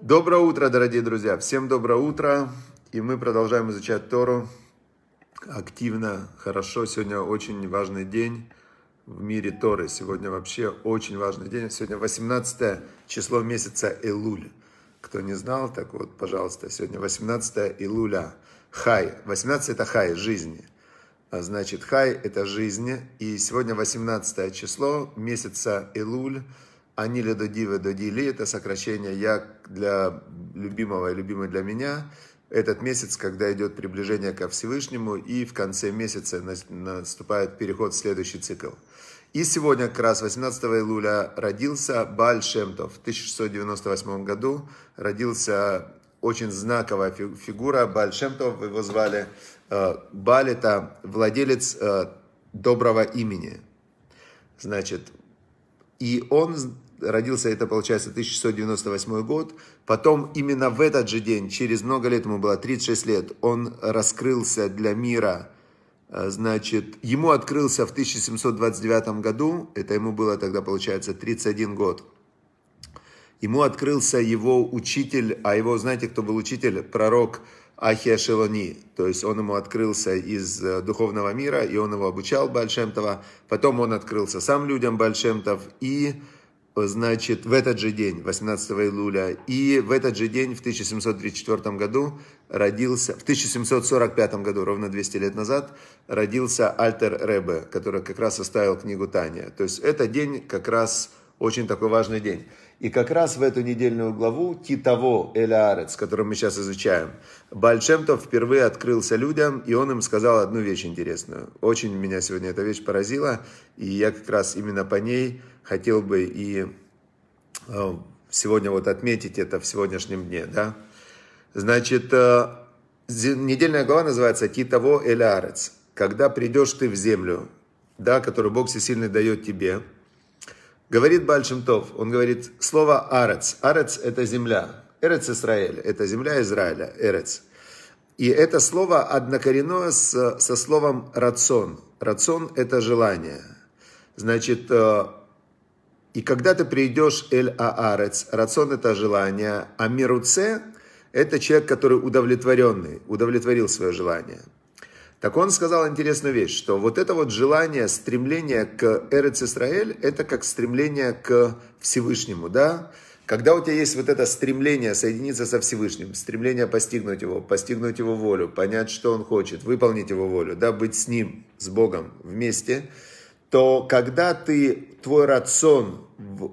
Доброе утро, дорогие друзья! Всем доброе утро! И мы продолжаем изучать Тору активно, хорошо. Сегодня очень важный день в мире Торы. Сегодня вообще очень важный день. Сегодня 18 число месяца Элуль. Кто не знал, так вот, пожалуйста, сегодня 18 Элуля. Хай. 18 это хай, жизни. А значит, хай это жизнь. И сегодня 18 число месяца Элуль. Аниле Додиве Додили – это сокращение «Я» для любимого и любимый для меня. Этот месяц, когда идет приближение ко Всевышнему, и в конце месяца наступает переход в следующий цикл. И сегодня, как раз 18 июля, родился Баль Шемтов. В 1698 году родился очень знаковая фигура Баль Шемтов, его звали. Э, Баль – это владелец э, доброго имени. Значит, и он родился, это получается 1698 год. Потом именно в этот же день, через много лет, ему было 36 лет, он раскрылся для мира. Э, значит, ему открылся в 1729 году, это ему было тогда, получается, 31 год. Ему открылся его учитель, а его, знаете, кто был учитель? Пророк Ахешелони, то есть он ему открылся из э, духовного мира, и он его обучал Большемтова. потом он открылся сам людям Большемтов, и, э, значит, в этот же день, 18 июля, и в этот же день, в 1734 году, родился, в 1745 году, ровно 200 лет назад, родился Альтер Ребе, который как раз оставил книгу Таня. То есть это день как раз очень такой важный день. И как раз в эту недельную главу Титово Элярец, которую мы сейчас изучаем, Бальшемтов впервые открылся людям, и он им сказал одну вещь интересную. Очень меня сегодня эта вещь поразила, и я как раз именно по ней хотел бы и э, сегодня вот отметить это в сегодняшнем дне. Да? Значит, э, недельная глава называется «Титово Элярец». «Когда придешь ты в землю», да, которую Бог всесильный дает тебе – Говорит Бальшемтов, он говорит слово «арец». «Арец» – это земля. «Эрец Израиль» – это земля Израиля, «эрец». И это слово однокоренное с, со словом «рацион». «Рацион» – это желание. Значит, э, и когда ты придешь «эль-аарец», «рацион» – это желание, а «мируце» – это человек, который удовлетворенный, удовлетворил свое желание – так он сказал интересную вещь, что вот это вот желание, стремление к Эрец Исраэль, это как стремление к Всевышнему, да? Когда у тебя есть вот это стремление соединиться со Всевышним, стремление постигнуть его, постигнуть его волю, понять, что он хочет, выполнить его волю, да, быть с ним, с Богом вместе, то когда ты твой рацион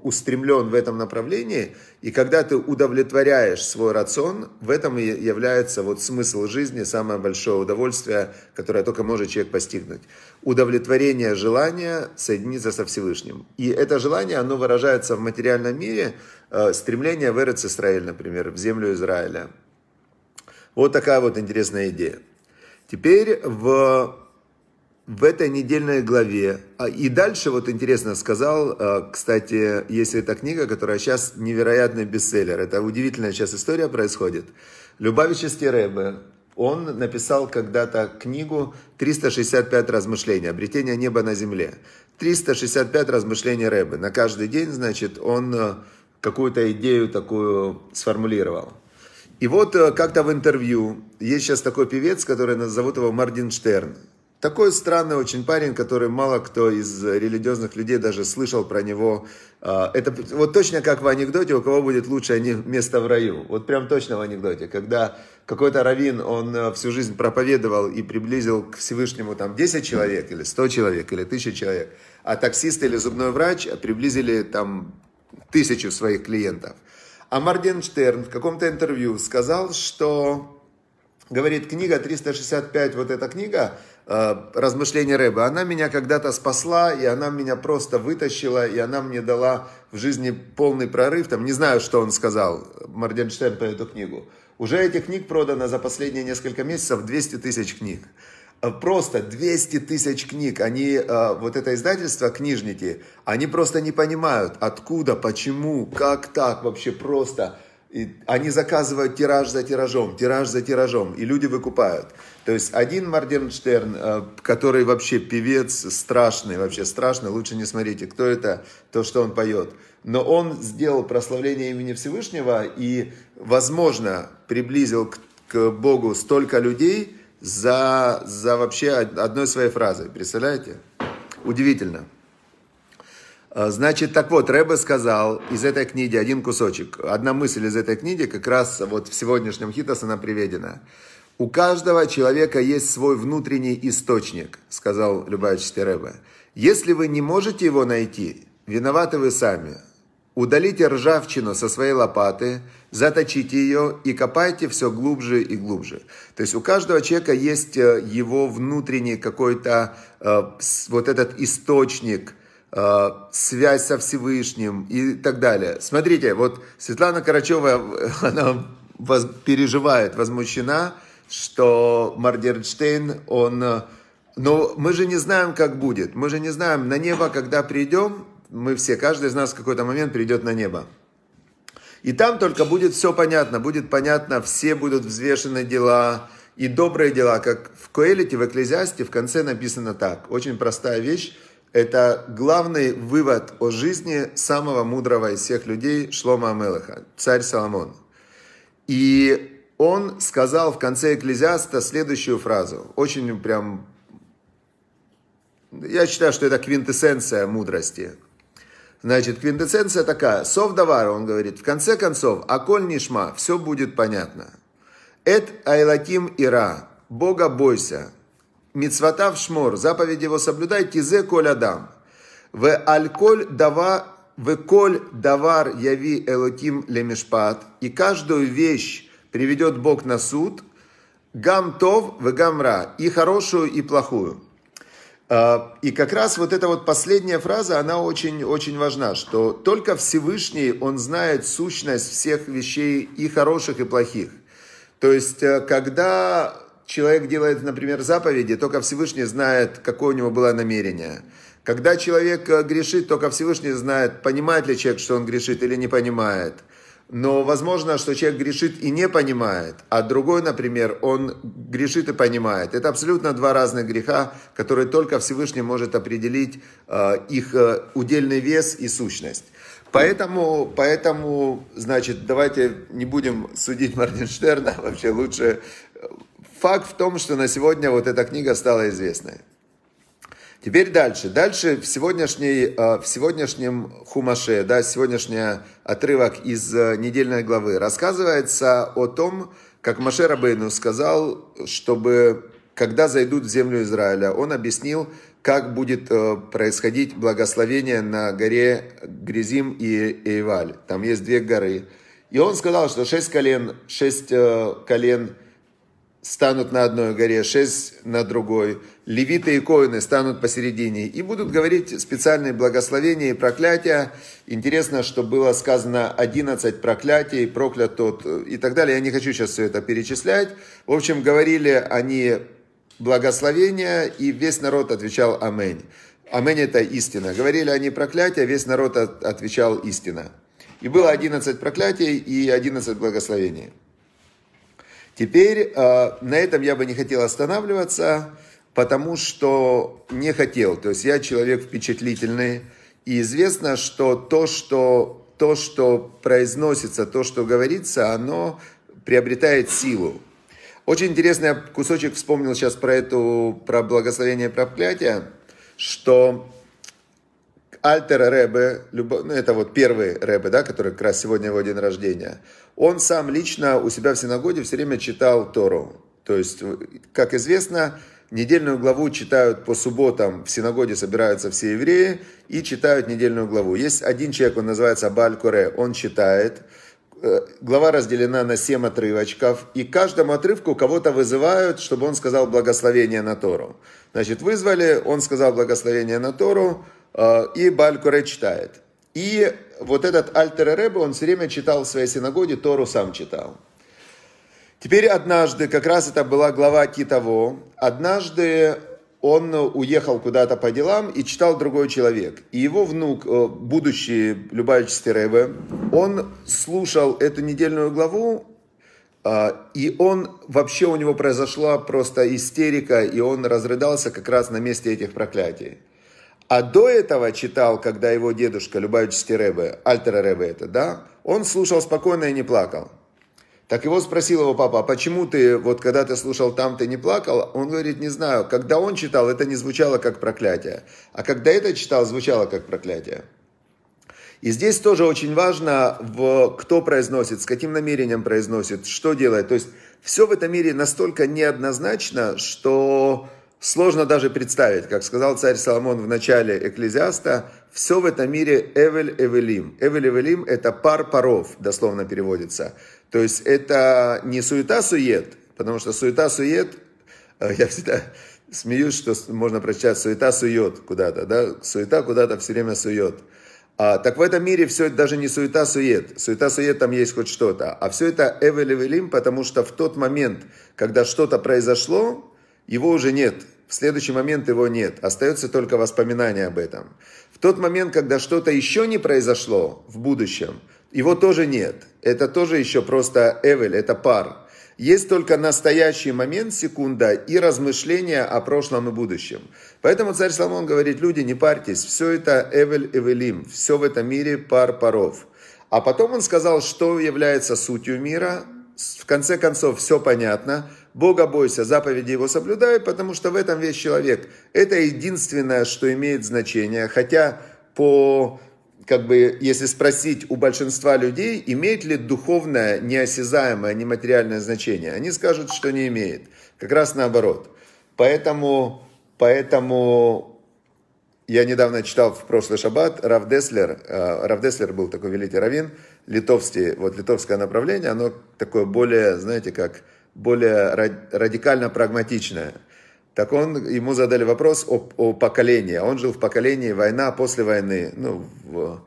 устремлен в этом направлении, и когда ты удовлетворяешь свой рацион, в этом и является вот смысл жизни, самое большое удовольствие, которое только может человек постигнуть. Удовлетворение желания соединиться со Всевышним. И это желание, оно выражается в материальном мире, э, стремление в Эрец например, в землю Израиля. Вот такая вот интересная идея. Теперь в в этой недельной главе. А, и дальше, вот интересно, сказал, э, кстати, есть эта книга, которая сейчас невероятный бестселлер. Это удивительная сейчас история происходит. Любавический Рэбе, он написал когда-то книгу «365 размышлений. Обретение неба на земле». 365 размышлений Рэбе. На каждый день, значит, он э, какую-то идею такую сформулировал. И вот э, как-то в интервью, есть сейчас такой певец, который зовут его Мардинштерн. Такой странный очень парень, который мало кто из религиозных людей даже слышал про него. А, это вот точно как в анекдоте, у кого будет лучшее место в раю. Вот прям точно в анекдоте, когда какой-то раввин, он э, всю жизнь проповедовал и приблизил к Всевышнему там 10 человек, или 100 человек, или 1000 человек, а таксист или зубной врач приблизили там тысячу своих клиентов. А Марденштерн в каком-то интервью сказал, что, говорит, книга 365, вот эта книга – Э, размышления Рэба. Она меня когда-то спасла, и она меня просто вытащила, и она мне дала в жизни полный прорыв. Там не знаю, что он сказал, Морденштейн, про эту книгу. Уже этих книг продано за последние несколько месяцев 200 тысяч книг. Э, просто 200 тысяч книг. Они, э, вот это издательство, книжники, они просто не понимают, откуда, почему, как так вообще просто. И они заказывают тираж за тиражом, тираж за тиражом, и люди выкупают. То есть один Моргенштерн, э, который вообще певец страшный, вообще страшный, лучше не смотрите, кто это, то, что он поет. Но он сделал прославление имени Всевышнего и, возможно, приблизил к, к Богу столько людей за, за вообще одной своей фразой. Представляете? Удивительно. Э, значит, так вот, Рэбе сказал из этой книги один кусочек. Одна мысль из этой книги как раз вот в сегодняшнем хитос она приведена. У каждого человека есть свой внутренний источник, сказал Любавичский Рэбе. Если вы не можете его найти, виноваты вы сами. Удалите ржавчину со своей лопаты, заточите ее и копайте все глубже и глубже. То есть у каждого человека есть э, его внутренний какой-то э, вот этот источник, э, связь со Всевышним и так далее. Смотрите, вот Светлана Карачева, она переживает, возмущена – что Мардерштейн он... Э, Но ну, мы же не знаем, как будет. Мы же не знаем, на небо, когда придем, мы все, каждый из нас в какой-то момент придет на небо. И там только будет все понятно, будет понятно, все будут взвешены дела и добрые дела, как в Коэлите, в Экклезиасте в конце написано так. Очень простая вещь. Это главный вывод о жизни самого мудрого из всех людей Шлома Амелаха, царь Соломон. И он сказал в конце Экклезиаста следующую фразу. Очень прям... Я считаю, что это квинтэссенция мудрости. Значит, квинтэссенция такая. Совдавар, он говорит, в конце концов, Аколь Нишма, все будет понятно. Эт Айлаким Ира, Бога бойся. Мицватав Шмор, заповедь его соблюдай, тизе коль Адам. В альколь дава, в коль давар яви элоким лемешпат. И каждую вещь, приведет Бог на суд, гам тов в гамра, и хорошую, и плохую. А, и как раз вот эта вот последняя фраза, она очень-очень важна, что только Всевышний, Он знает сущность всех вещей и хороших, и плохих. То есть, э, когда человек делает, например, заповеди, только Всевышний знает, какое у него было намерение. Когда человек э, грешит, только Всевышний знает, понимает ли человек, что он грешит или не понимает – но возможно, что человек грешит и не понимает, а другой, например, он грешит и понимает. Это абсолютно два разных греха, которые только Всевышний может определить э, их э, удельный вес и сущность. Поэтому, поэтому, значит, давайте не будем судить Моргенштерна, вообще лучше. Э, факт в том, что на сегодня вот эта книга стала известной. Теперь дальше. Дальше в, сегодняшней, э, в сегодняшнем хумаше, да, сегодняшний отрывок из э, недельной главы, рассказывается о том, как Маше Рабейну сказал, чтобы когда зайдут в землю Израиля, он объяснил, как будет э, происходить благословение на горе Гризим и Эйваль. Там есть две горы. И он сказал, что шесть колен, шесть колен – станут на одной горе, шесть на другой. Левиты и коины станут посередине и будут говорить специальные благословения и проклятия. Интересно, что было сказано 11 проклятий, проклят тот э, и так далее. Я не хочу сейчас все это перечислять. В общем, говорили они благословения, и весь народ отвечал «Аминь». «Аминь» — это истина. Говорили они проклятия, весь народ отвечал «Истина». И было 11 проклятий и 11 благословений. Теперь э, на этом я бы не хотел останавливаться, потому что не хотел. То есть я человек впечатлительный, и известно, что то, что, то, что произносится, то, что говорится, оно приобретает силу. Очень интересный кусочек вспомнил сейчас про эту, про благословение проклятия, что Альтер Рэбе, любо, ну это вот первый Рэбе, да, который как раз сегодня его день рождения, он сам лично у себя в синагоге все время читал Тору. То есть, как известно, недельную главу читают по субботам, в синагоге собираются все евреи и читают недельную главу. Есть один человек, он называется Баль Коре, он читает. Э, глава разделена на семь отрывочков, и каждому отрывку кого-то вызывают, чтобы он сказал благословение на Тору. Значит, вызвали, он сказал благословение на Тору, Э, и Балькуре читает. И вот этот Альтер Ребе, он все время читал в своей синагоге, Тору сам читал. Теперь однажды, как раз это была глава Титово, однажды он уехал куда-то по делам и читал другой человек. И его внук, э, будущий Любавичский Ребе, он слушал эту недельную главу, э, и он, вообще у него произошла просто истерика, и он разрыдался как раз на месте этих проклятий. А до этого читал, когда его дедушка, Любавичский Рэбе, Альтера Рэбе это, да, он слушал спокойно и не плакал. Так его спросил его папа, «А почему ты, вот когда ты слушал там, ты не плакал? Он говорит, не знаю, когда он читал, это не звучало как проклятие. А когда это читал, звучало как проклятие. И здесь тоже очень важно, в, кто произносит, с каким намерением произносит, что делает. То есть все в этом мире настолько неоднозначно, что Сложно даже представить, как сказал царь Соломон в начале Экклезиаста, все в этом мире Эвель Эвелим. Эвель Эвелим – это пар паров, дословно переводится. То есть это не суета-сует, потому что суета-сует, э, я всегда смеюсь, что можно прочитать суета-сует куда-то, да? Суета куда-то все время сует. А, так в этом мире все это даже не суета-сует. Суета-сует там есть хоть что-то. А все это эвель-эвелим, потому что в тот момент, когда что-то произошло, его уже нет. В следующий момент его нет. Остается только воспоминание об этом. В тот момент, когда что-то еще не произошло в будущем, его тоже нет. Это тоже еще просто эвель, это пар. Есть только настоящий момент, секунда, и размышления о прошлом и будущем. Поэтому царь Соломон говорит, люди, не парьтесь, все это эвель эвелим, все в этом мире пар паров. А потом он сказал, что является сутью мира. В конце концов, все понятно. Бога бойся, заповеди его соблюдай, потому что в этом весь человек. Это единственное, что имеет значение. Хотя по как бы, если спросить у большинства людей, имеет ли духовное, неосязаемое, нематериальное значение, они скажут, что не имеет. Как раз наоборот. Поэтому, поэтому я недавно читал в прошлый шаббат Рав Деслер, э, Рав Деслер был такой великий раввин, литовский, вот литовское направление, оно такое более, знаете, как более радикально прагматичная. Так он, ему задали вопрос о, о поколении. А он жил в поколении война, после войны, ну, в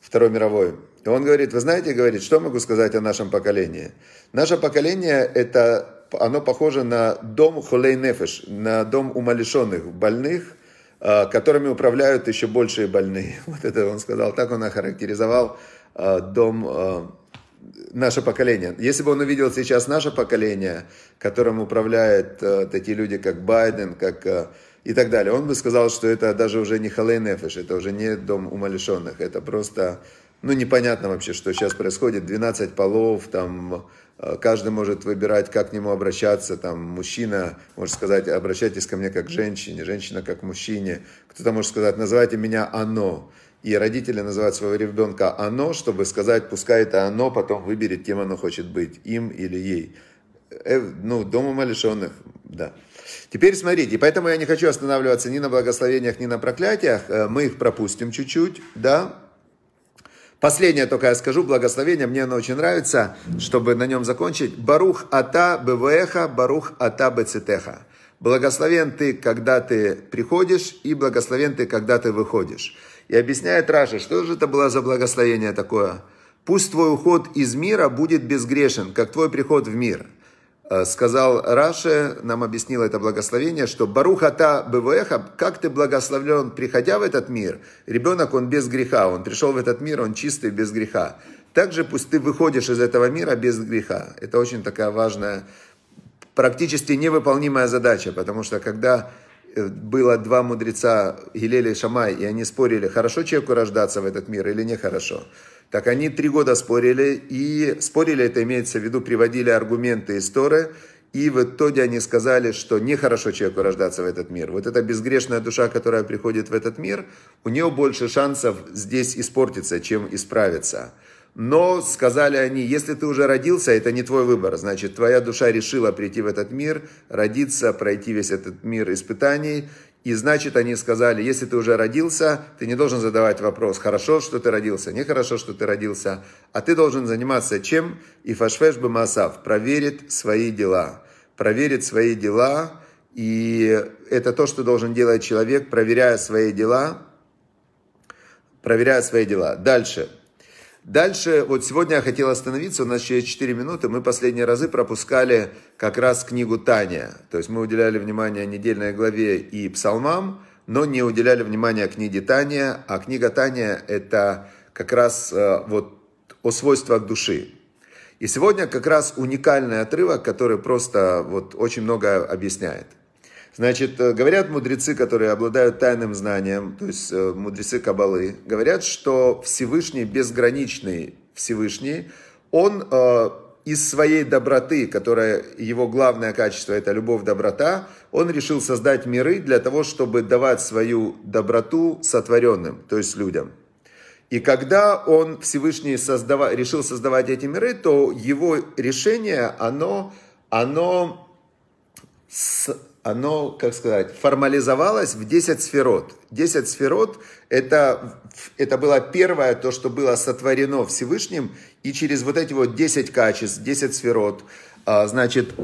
Второй мировой. И он говорит, вы знаете, говорит, что могу сказать о нашем поколении? Наше поколение, это, оно похоже на дом хулей нефеш, на дом умалишенных, больных, а, которыми управляют еще большие больные. Вот это он сказал, так он охарактеризовал а, дом наше поколение. Если бы он увидел сейчас наше поколение, которым управляют э, такие люди, как Байден, как э, и так далее, он бы сказал, что это даже уже не Халей это уже не дом умалишенных, это просто, ну, непонятно вообще, что сейчас происходит, 12 полов, там, э, каждый может выбирать, как к нему обращаться, там, мужчина может сказать, обращайтесь ко мне как к женщине, женщина как к мужчине, кто-то может сказать, называйте меня оно, и родители называют своего ребенка «оно», чтобы сказать, пускай это «оно» потом выберет, кем оно хочет быть, им или ей. Э, ну, дома умалишенных, да. Теперь смотрите, поэтому я не хочу останавливаться ни на благословениях, ни на проклятиях. Э, мы их пропустим чуть-чуть, да. Последнее только я скажу, благословение, мне оно очень нравится, чтобы на нем закончить. Барух ата бвеха, барух ата бцтеха. Благословен ты, когда ты приходишь, и благословен ты, когда ты выходишь. И объясняет Раша, что же это было за благословение такое? «Пусть твой уход из мира будет безгрешен, как твой приход в мир». Э, сказал Раше, нам объяснило это благословение, что Баруха-та Бевеха, как ты благословлен, приходя в этот мир, ребенок, он без греха, он пришел в этот мир, он чистый, без греха. Также пусть ты выходишь из этого мира без греха. Это очень такая важная, практически невыполнимая задача, потому что когда Э, было два мудреца, Гилель и Шамай, и они спорили, хорошо человеку рождаться в этот мир или нехорошо. Так они три года спорили, и спорили, это имеется в виду, приводили аргументы из Торы, и в итоге они сказали, что нехорошо человеку рождаться в этот мир. Вот эта безгрешная душа, которая приходит в этот мир, у нее больше шансов здесь испортиться, чем исправиться. Но сказали они, если ты уже родился, это не твой выбор. Значит, твоя душа решила прийти в этот мир, родиться, пройти весь этот мир испытаний. И значит, они сказали, если ты уже родился, ты не должен задавать вопрос, хорошо, что ты родился, нехорошо, что ты родился, а ты должен заниматься чем? И фашфеш бы проверит свои дела. Проверит свои дела, и это то, что должен делать человек, проверяя свои дела, проверяя свои дела. Дальше. Дальше, вот сегодня я хотел остановиться, у нас через 4 минуты мы последние разы пропускали как раз книгу Таня. То есть мы уделяли внимание недельной главе и псалмам, но не уделяли внимания книге Таня. А книга Таня – это как раз э, вот о свойствах души. И сегодня как раз уникальный отрывок, который просто вот очень многое объясняет. Значит, э, говорят мудрецы, которые обладают тайным знанием, то есть э, мудрецы Кабалы, говорят, что Всевышний, безграничный Всевышний, он э, из своей доброты, которая его главное качество, это любовь, доброта, он решил создать миры для того, чтобы давать свою доброту сотворенным, то есть людям. И когда он Всевышний создава, решил создавать эти миры, то его решение, оно, оно с, оно, как сказать, формализовалось в 10 сферот. 10 сферот – это, это было первое, то, что было сотворено Всевышним, и через вот эти вот 10 качеств, 10 сферот, а, значит,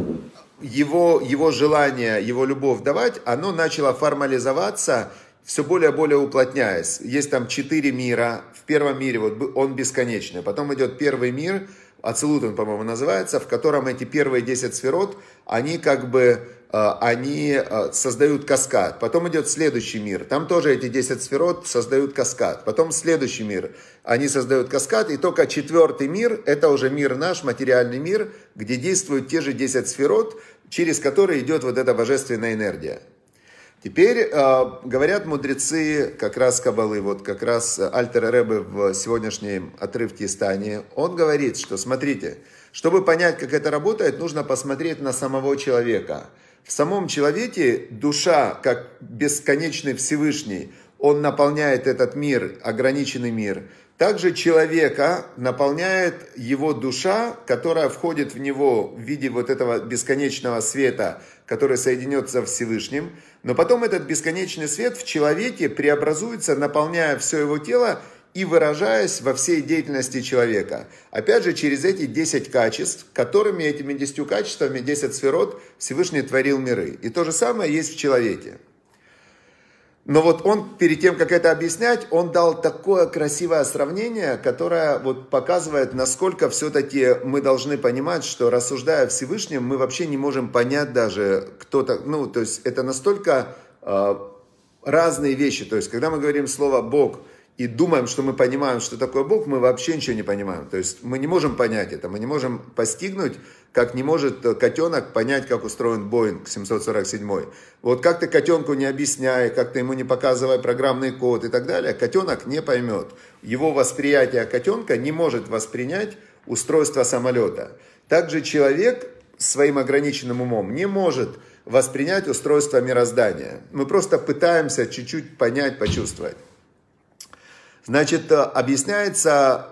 его, его желание, его любовь давать, оно начало формализоваться, все более-более и уплотняясь. Есть там четыре мира. В первом мире вот он бесконечный. Потом идет первый мир, Ацелут он, по-моему, называется, в котором эти первые 10 сферот, они как бы Э, они э, создают каскад. Потом идет следующий мир. Там тоже эти 10 сферот создают каскад. Потом следующий мир. Они создают каскад. И только четвертый мир, это уже мир наш, материальный мир, где действуют те же 10 сферот, через которые идет вот эта божественная энергия. Теперь э, говорят мудрецы как раз Кабалы, вот как раз Альтер Ребе в сегодняшнем отрывке из Тани, он говорит, что смотрите, чтобы понять, как это работает, нужно посмотреть на самого человека – в самом человеке душа, как бесконечный Всевышний, он наполняет этот мир, ограниченный мир. Также человека наполняет его душа, которая входит в него в виде вот этого бесконечного света, который соединется со Всевышним. Но потом этот бесконечный свет в человеке преобразуется, наполняя все его тело и выражаясь во всей деятельности человека. Опять же, через эти 10 качеств, которыми этими 10 качествами, 10 сферот, Всевышний творил миры. И то же самое есть в человеке. Но вот он, перед тем, как это объяснять, он дал такое красивое сравнение, которое вот показывает, насколько все-таки мы должны понимать, что рассуждая о мы вообще не можем понять даже, кто то ну, то есть это настолько э, разные вещи. То есть, когда мы говорим слово «Бог», и думаем, что мы понимаем, что такое Бог, мы вообще ничего не понимаем. То есть мы не можем понять это, мы не можем постигнуть, как не может э, котенок понять, как устроен Боинг 747. Вот как ты котенку не объясняй, как ты ему не показывай программный код и так далее, котенок не поймет. Его восприятие котенка не может воспринять устройство самолета. Также человек своим ограниченным умом не может воспринять устройство мироздания. Мы просто пытаемся чуть-чуть понять, почувствовать. Значит, э, объясняется,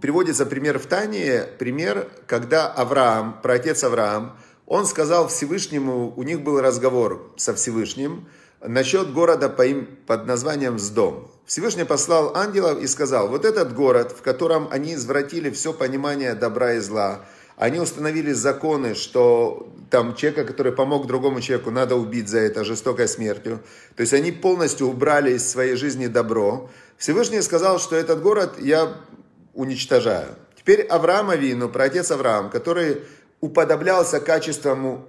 приводится пример в Тане, пример, когда Авраам, протец Авраам, он сказал Всевышнему, у них был разговор со Всевышним насчет города по им, под названием Сдом. Всевышний послал ангелов и сказал, вот этот город, в котором они извратили все понимание добра и зла, они установили законы, что там человека, который помог другому человеку, надо убить за это жестокой смертью. То есть они полностью убрали из своей жизни добро. Всевышний сказал, что этот город я уничтожаю. Теперь Авраам Авину, протец Авраам, который уподоблялся качеством,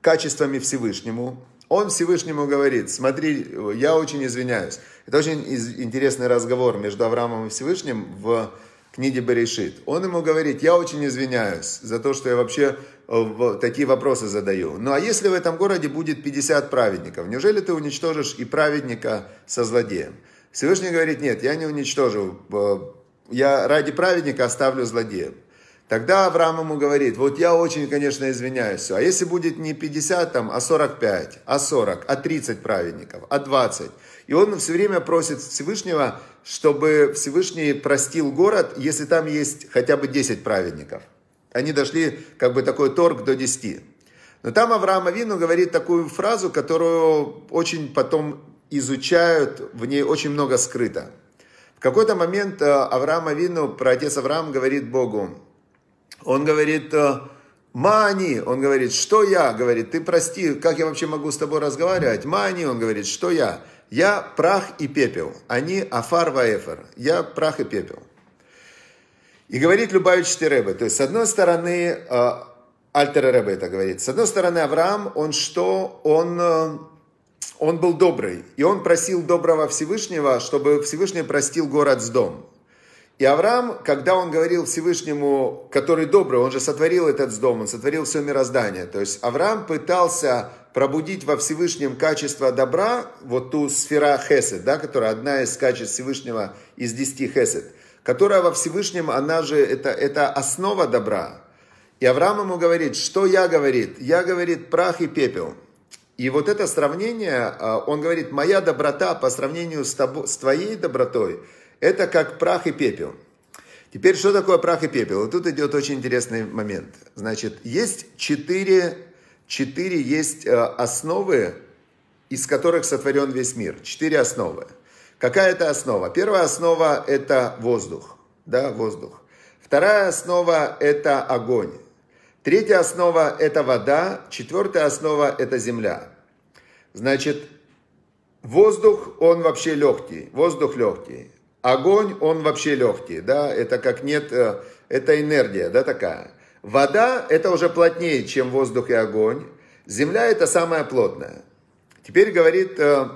качествами Всевышнему, он Всевышнему говорит, смотри, я очень извиняюсь. Это очень интересный разговор между Авраамом и Всевышним в книге Берешит. Он ему говорит, я очень извиняюсь за то, что я вообще э, такие вопросы задаю. Ну а если в этом городе будет 50 праведников, неужели ты уничтожишь и праведника со злодеем? Всевышний говорит, нет, я не уничтожу, э, я ради праведника оставлю злодея. Тогда Авраам ему говорит, вот я очень, конечно, извиняюсь, а если будет не 50, там, а 45, а 40, а 30 праведников, а 20. И он все время просит Всевышнего, чтобы Всевышний простил город, если там есть хотя бы 10 праведников. Они дошли, как бы такой торг до 10. Но там Авраам Авину говорит такую фразу, которую очень потом изучают, в ней очень много скрыто. В какой-то момент э, Авраам Авину, про отец Авраам, говорит Богу, он говорит, э, Мани, он говорит, что я? Говорит, ты прости, как я вообще могу с тобой разговаривать? Мани, он говорит, что я? Я прах и пепел. Они афар ваэфер. Я прах и пепел. И говорит Любавичный Рэбе. То есть, с одной стороны, э, Альтер Рэбе это говорит. С одной стороны, Авраам, он что? Он он был добрый, и он просил доброго Всевышнего, чтобы Всевышний простил город с дом. И Авраам, когда он говорил Всевышнему, который добрый, он же сотворил этот дом, он сотворил все мироздание. То есть Авраам пытался пробудить во Всевышнем качество добра, вот ту сфера хесед, да, которая одна из качеств Всевышнего из десяти хесед, которая во Всевышнем, она же, это, это основа добра. И Авраам ему говорит, что я, говорит, я, говорит, прах и пепел – и вот это сравнение, а, он говорит, моя доброта по сравнению с, тобой, с твоей добротой, это как прах и пепел. Теперь, что такое прах и пепел? И тут идет очень интересный момент. Значит, есть четыре, четыре есть а, основы, из которых сотворен весь мир. Четыре основы. Какая это основа? Первая основа – это воздух. Да, воздух. Вторая основа – это огонь. Третья основа – это вода, четвертая основа – это земля. Значит, воздух, он вообще легкий, воздух легкий. Огонь, он вообще легкий, да, это как нет, э, это энергия, да, такая. Вода, это уже плотнее, чем воздух и огонь. Земля, это самая плотная. Теперь говорит э,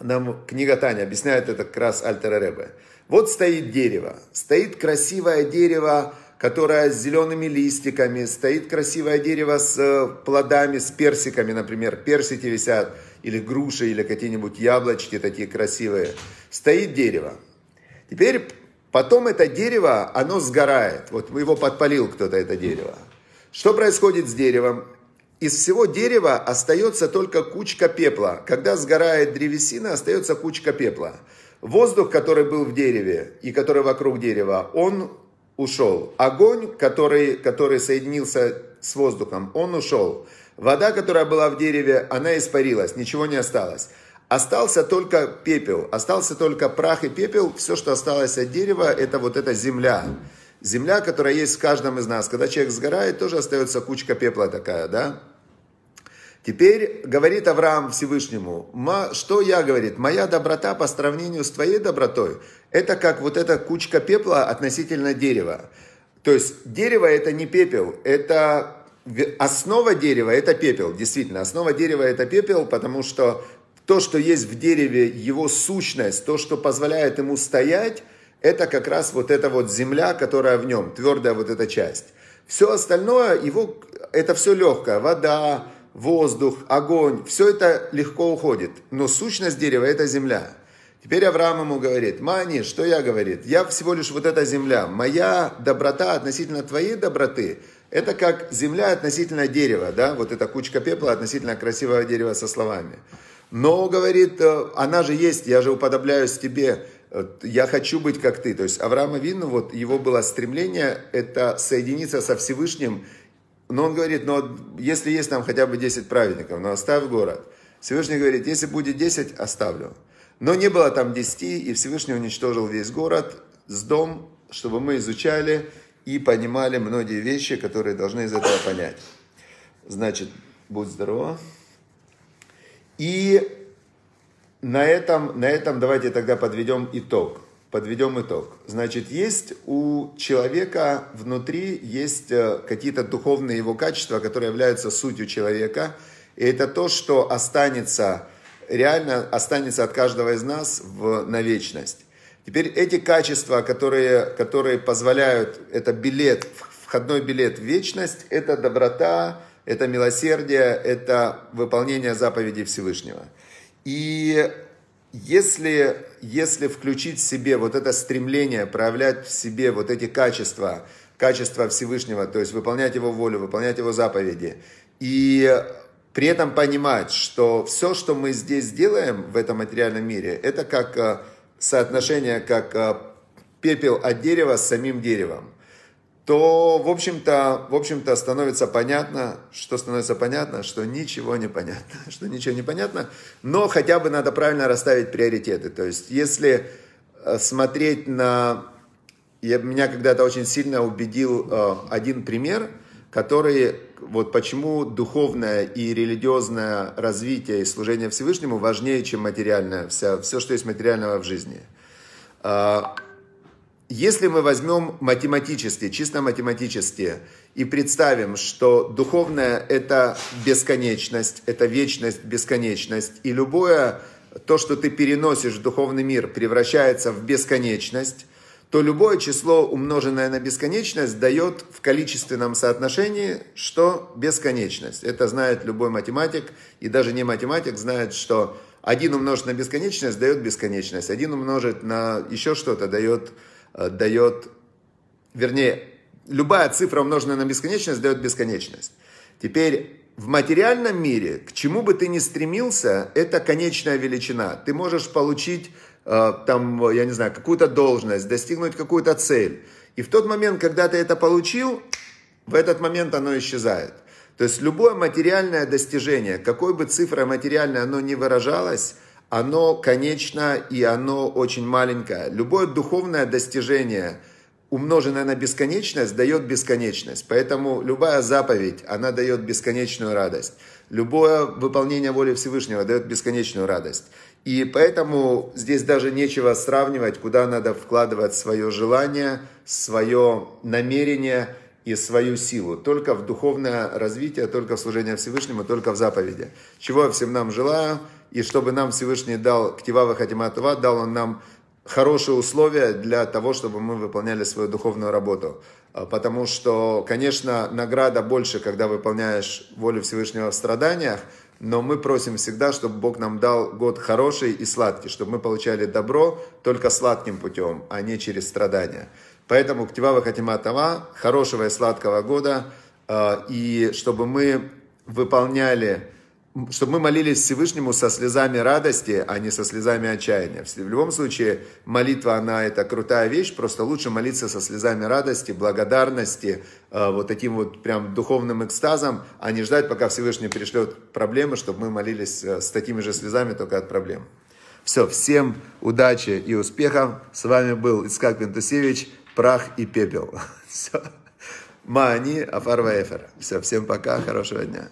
нам книга Таня, объясняет это как раз Альтер -Ребе. Вот стоит дерево, стоит красивое дерево, которая с зелеными листиками, стоит красивое дерево с э, плодами, с персиками, например, персики висят, или груши, или какие-нибудь яблочки такие красивые. Стоит дерево. Теперь потом это дерево, оно сгорает. Вот его подпалил кто-то это дерево. Что происходит с деревом? Из всего дерева остается только кучка пепла. Когда сгорает древесина, остается кучка пепла. Воздух, который был в дереве и который вокруг дерева, он ушел. Огонь, который, который соединился с воздухом, он ушел. Вода, которая была в дереве, она испарилась, ничего не осталось. Остался только пепел, остался только прах и пепел. Все, что осталось от дерева, это вот эта земля. Земля, которая есть в каждом из нас. Когда человек сгорает, тоже остается кучка пепла такая, да? Теперь говорит Авраам Всевышнему, что я, говорит, моя доброта по сравнению с твоей добротой – это как вот эта кучка пепла относительно дерева. То есть дерево это не пепел, это основа дерева это пепел, действительно, основа дерева это пепел, потому что то, что есть в дереве, его сущность, то, что позволяет ему стоять, это как раз вот эта вот земля, которая в нем, твердая вот эта часть. Все остальное, его, это все легкое, вода, воздух, огонь, все это легко уходит. Но сущность дерева – это земля. Теперь Авраам ему говорит, Мани, что я, говорит, я всего лишь вот эта земля, моя доброта относительно твоей доброты, это как земля относительно дерева, да, вот эта кучка пепла относительно красивого дерева со словами. Но, говорит, э, она же есть, я же уподобляюсь тебе, э, я хочу быть как ты. То есть Авраама Вину, вот его было стремление, это соединиться со Всевышним. Но он говорит, но ну, если есть там хотя бы 10 праведников, но ну, оставь город. Всевышний говорит, если будет 10, оставлю. Но не было там десяти, и Всевышний уничтожил весь город, с дом, чтобы мы изучали и понимали многие вещи, которые должны из этого понять. Значит, будь здорово. И на этом, на этом давайте тогда подведем итог. Подведем итог. Значит, есть у человека внутри, есть э, какие-то духовные его качества, которые являются сутью человека. И это то, что останется реально останется от каждого из нас в, на вечность. Теперь эти качества, которые, которые позволяют, это билет, входной билет в вечность, это доброта, это милосердие, это выполнение заповеди Всевышнего. И если, если включить в себе вот это стремление, проявлять в себе вот эти качества, качества Всевышнего, то есть выполнять Его волю, выполнять Его заповеди, и при этом понимать, что все, что мы здесь делаем в этом материальном мире, это как э, соотношение, как э, пепел от дерева с самим деревом, то, в общем-то, в общем-то становится понятно, что становится понятно, что ничего не понятно, что ничего не понятно, но хотя бы надо правильно расставить приоритеты. То есть, если э, смотреть на... Я, меня когда-то очень сильно убедил э, один пример, который вот почему духовное и религиозное развитие и служение Всевышнему важнее, чем материальное, вся, все, что есть материального в жизни. А, если мы возьмем математически, чисто математически, и представим, что духовное – это бесконечность, это вечность, бесконечность, и любое то, что ты переносишь в духовный мир, превращается в бесконечность, то любое число, умноженное на бесконечность, дает в количественном соотношении, что бесконечность. Это знает любой математик, и даже не математик знает, что 1 умножить на бесконечность дает бесконечность, 1 умножить на еще что-то дает, э, дает, вернее, любая цифра, умноженная на бесконечность, дает бесконечность. Теперь в материальном мире, к чему бы ты ни стремился, это конечная величина. Ты можешь получить Э, там, я не знаю, какую-то должность, достигнуть какую-то цель. И в тот момент, когда ты это получил, в этот момент оно исчезает. То есть любое материальное достижение, какой бы цифрой материальной оно ни выражалось, оно конечно и оно очень маленькое. Любое духовное достижение, умноженное на бесконечность, дает бесконечность. Поэтому любая заповедь, она дает бесконечную радость. Любое выполнение воли Всевышнего дает бесконечную радость. И поэтому здесь даже нечего сравнивать, куда надо вкладывать свое желание, свое намерение и свою силу. Только в духовное развитие, только в служение Всевышнему, только в заповеди. Чего я всем нам желаю, и чтобы нам Всевышний дал Ктивава Хатиматова, дал он нам хорошие условия для того, чтобы мы выполняли свою духовную работу. А, потому что, конечно, награда больше, когда выполняешь волю Всевышнего в страданиях, но мы просим всегда, чтобы Бог нам дал год хороший и сладкий, чтобы мы получали добро только сладким путем, а не через страдания. Поэтому Ктивава Хатиматава, хорошего и сладкого года, э, и чтобы мы выполняли чтобы мы молились Всевышнему со слезами радости, а не со слезами отчаяния. В любом случае, молитва, она это крутая вещь, просто лучше молиться со слезами радости, благодарности, э, вот таким вот прям духовным экстазом, а не ждать, пока Всевышний пришлет проблемы, чтобы мы молились э, с такими же слезами, только от проблем. Все, всем удачи и успехов. С вами был Искак Пентусевич, Прах и Пепел. Все. Мани Афарваэфер. Все, всем пока, хорошего дня.